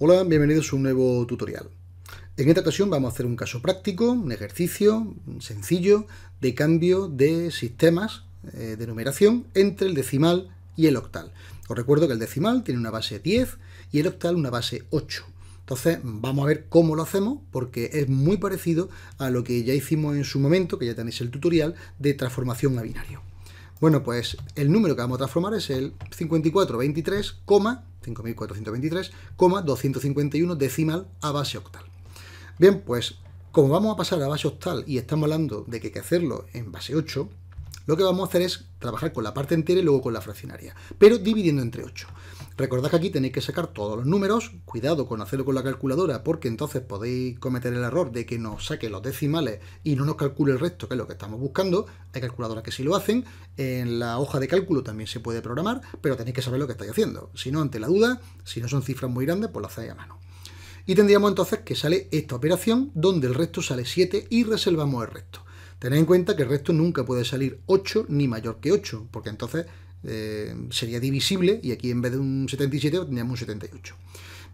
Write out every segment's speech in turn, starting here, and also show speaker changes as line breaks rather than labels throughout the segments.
Hola, bienvenidos a un nuevo tutorial. En esta ocasión vamos a hacer un caso práctico, un ejercicio sencillo de cambio de sistemas eh, de numeración entre el decimal y el octal. Os recuerdo que el decimal tiene una base 10 y el octal una base 8. Entonces vamos a ver cómo lo hacemos porque es muy parecido a lo que ya hicimos en su momento, que ya tenéis el tutorial, de transformación a binario. Bueno, pues el número que vamos a transformar es el 5423, 5.423,251 decimal a base octal. Bien, pues como vamos a pasar a base octal y estamos hablando de que hay que hacerlo en base 8, lo que vamos a hacer es trabajar con la parte entera y luego con la fraccionaria, pero dividiendo entre 8. Recordad que aquí tenéis que sacar todos los números, cuidado con hacerlo con la calculadora porque entonces podéis cometer el error de que nos saque los decimales y no nos calcule el resto, que es lo que estamos buscando. Hay calculadoras que sí lo hacen, en la hoja de cálculo también se puede programar, pero tenéis que saber lo que estáis haciendo. Si no, ante la duda, si no son cifras muy grandes, pues lo hacéis a mano. Y tendríamos entonces que sale esta operación donde el resto sale 7 y reservamos el resto. Tened en cuenta que el resto nunca puede salir 8 ni mayor que 8, porque entonces eh, sería divisible y aquí en vez de un 77 tendríamos un 78.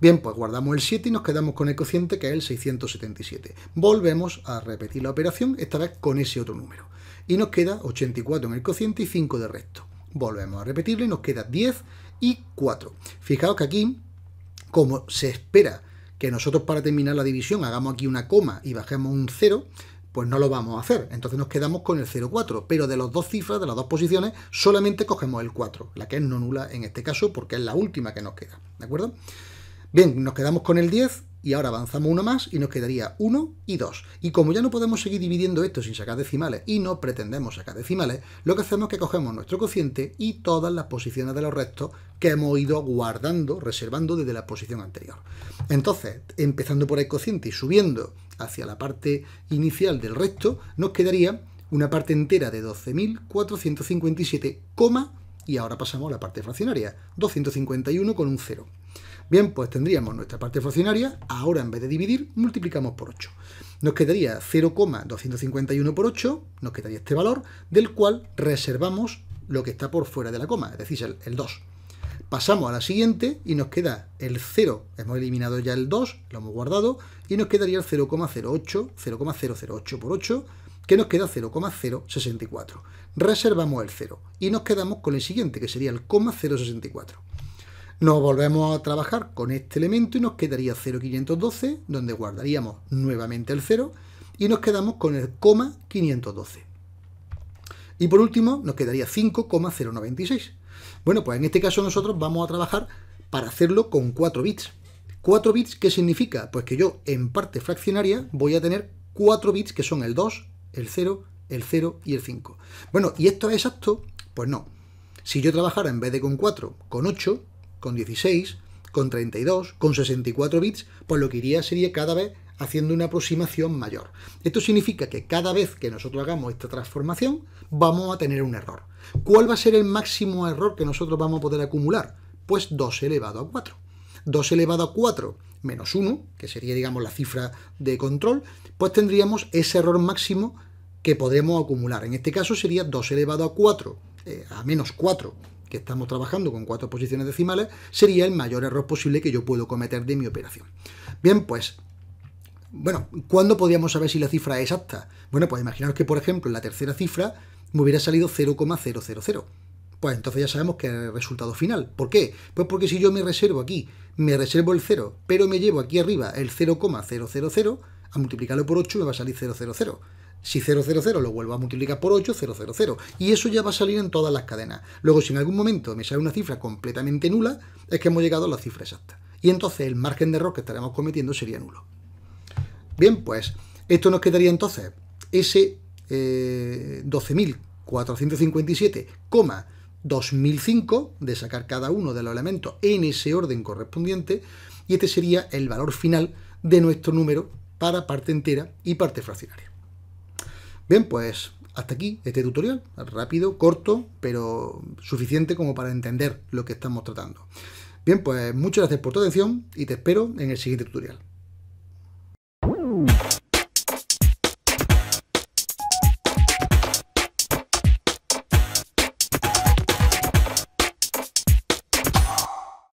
Bien, pues guardamos el 7 y nos quedamos con el cociente que es el 677. Volvemos a repetir la operación, esta vez con ese otro número. Y nos queda 84 en el cociente y 5 de resto. Volvemos a repetirlo y nos queda 10 y 4. Fijaos que aquí, como se espera que nosotros para terminar la división hagamos aquí una coma y bajemos un 0, pues no lo vamos a hacer. Entonces nos quedamos con el 0,4, pero de las dos cifras, de las dos posiciones, solamente cogemos el 4, la que es no nula en este caso, porque es la última que nos queda, ¿de acuerdo? Bien, nos quedamos con el 10, y ahora avanzamos uno más y nos quedaría 1 y 2. Y como ya no podemos seguir dividiendo esto sin sacar decimales y no pretendemos sacar decimales, lo que hacemos es que cogemos nuestro cociente y todas las posiciones de los restos que hemos ido guardando, reservando desde la posición anterior. Entonces, empezando por el cociente y subiendo hacia la parte inicial del resto, nos quedaría una parte entera de 12.457, y ahora pasamos a la parte fraccionaria, 251 con un 0. Bien, pues tendríamos nuestra parte fraccionaria, ahora en vez de dividir, multiplicamos por 8. Nos quedaría 0,251 por 8, nos quedaría este valor, del cual reservamos lo que está por fuera de la coma, es decir, el, 2. Pasamos a la siguiente y nos queda el 0, hemos eliminado ya el 2, lo hemos guardado, y nos quedaría el 0,08, 0,008 por 8, que nos queda 0,064. Reservamos el 0 y nos quedamos con el siguiente, que sería el 0,064. Nos volvemos a trabajar con este elemento y nos quedaría 0,512, donde guardaríamos nuevamente el 0 y nos quedamos con el coma 512. Y por último, nos quedaría 5,096. Bueno, pues en este caso nosotros vamos a trabajar para hacerlo con 4 bits. 4 bits, ¿qué significa? Pues que yo en parte fraccionaria voy a tener 4 bits que son el 2, el 0, el 0 y el 5. Bueno, ¿y esto es exacto? Pues no. Si yo trabajara en vez de con 4, con 8, con 16, con 32, con 64 bits, pues lo que iría sería cada vez haciendo una aproximación mayor. Esto significa que cada vez que nosotros hagamos esta transformación vamos a tener un error. ¿Cuál va a ser el máximo error que nosotros vamos a poder acumular? Pues 2 elevado a 4. 2 elevado a 4 menos 1, que sería digamos la cifra de control, pues tendríamos ese error máximo que podremos acumular. En este caso sería 2 elevado a 4, eh, a menos 4 que estamos trabajando con cuatro posiciones decimales, sería el mayor error posible que yo puedo cometer de mi operación. Bien, pues bueno, ¿cuándo podríamos saber si la cifra es exacta? Bueno, pues imaginaros que, por ejemplo, en la tercera cifra me hubiera salido 0,000. Pues entonces ya sabemos que es el resultado final. ¿Por qué? Pues porque si yo me reservo aquí, me reservo el 0, pero me llevo aquí arriba el 0,000, a multiplicarlo por 8 me va a salir 000. Si 000 lo vuelvo a multiplicar por 8, 000. Y eso ya va a salir en todas las cadenas. Luego, si en algún momento me sale una cifra completamente nula, es que hemos llegado a la cifra exacta. Y entonces el margen de error que estaremos cometiendo sería nulo. Bien, pues esto nos quedaría entonces ese eh, 12.457,2005 de sacar cada uno de los elementos en ese orden correspondiente. Y este sería el valor final de nuestro número para parte entera y parte fraccionaria. Bien, pues hasta aquí este tutorial, rápido, corto, pero suficiente como para entender lo que estamos tratando. Bien, pues muchas gracias por tu atención y te espero en el siguiente tutorial.